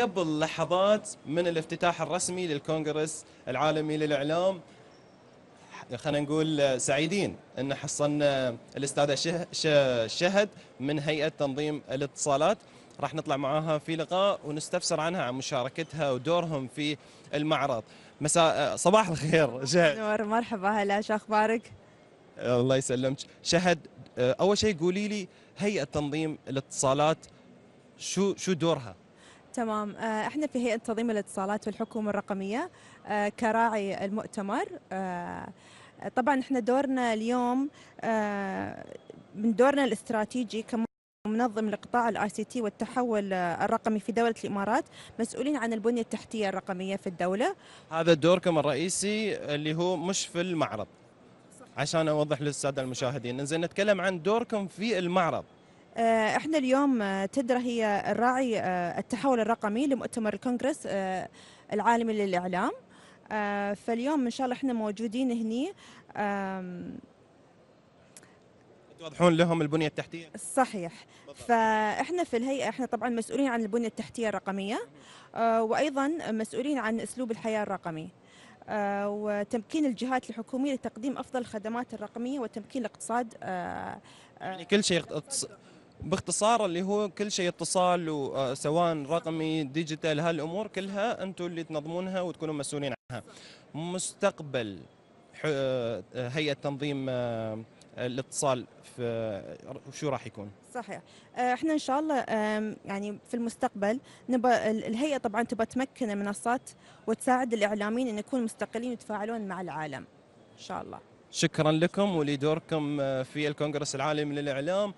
قبل لحظات من الافتتاح الرسمي للكونغرس العالمي للاعلام خلينا نقول سعيدين ان حصلنا الاستاذه شهد من هيئه تنظيم الاتصالات راح نطلع معاها في لقاء ونستفسر عنها عن مشاركتها ودورهم في المعرض مساء صباح الخير شهد نور مرحبا هلا شو اخبارك الله يسلمك شهد اول شيء قولي لي هيئه تنظيم الاتصالات شو شو دورها تمام آه، احنا في هيئه تنظيم الاتصالات في الحكومه الرقميه آه، كراعي المؤتمر آه، طبعا احنا دورنا اليوم من دورنا الاستراتيجي كم منظم لقطاع الاي سي تي والتحول الرقمي في دوله الامارات مسؤولين عن البنيه التحتيه الرقميه في الدوله هذا دوركم الرئيسي اللي هو مش في المعرض عشان اوضح للساده المشاهدين انزين نتكلم عن دوركم في المعرض آه، احنا اليوم آه، تدرى هي الراعي آه، التحول الرقمي لمؤتمر الكونغرس العالمي للاعلام فاليوم ان شاء الله احنا موجودين هني توضحون لهم البنيه التحتيه صحيح فاحنا في الهيئه احنا طبعا مسؤولين عن البنيه التحتيه الرقميه وايضا مسؤولين عن اسلوب الحياه الرقمي وتمكين الجهات الحكوميه لتقديم افضل الخدمات الرقميه وتمكين الاقتصاد يعني كل شيء باختصار اللي هو كل شيء اتصال وسواء آه، رقمي ديجيتال هالامور كلها انتم اللي تنظمونها وتكونوا مسؤولين عنها مستقبل آه، آه، هيئه تنظيم الاتصال في شو راح يكون صحيح احنا ان شاء الله يعني في المستقبل نبى الهيئه طبعا تبى تمكن المنصات وتساعد الاعلاميين ان يكونوا مستقلين ويتفاعلون مع العالم ان شاء الله شكرا لكم ولدوركم في الكونغرس العالمي للاعلام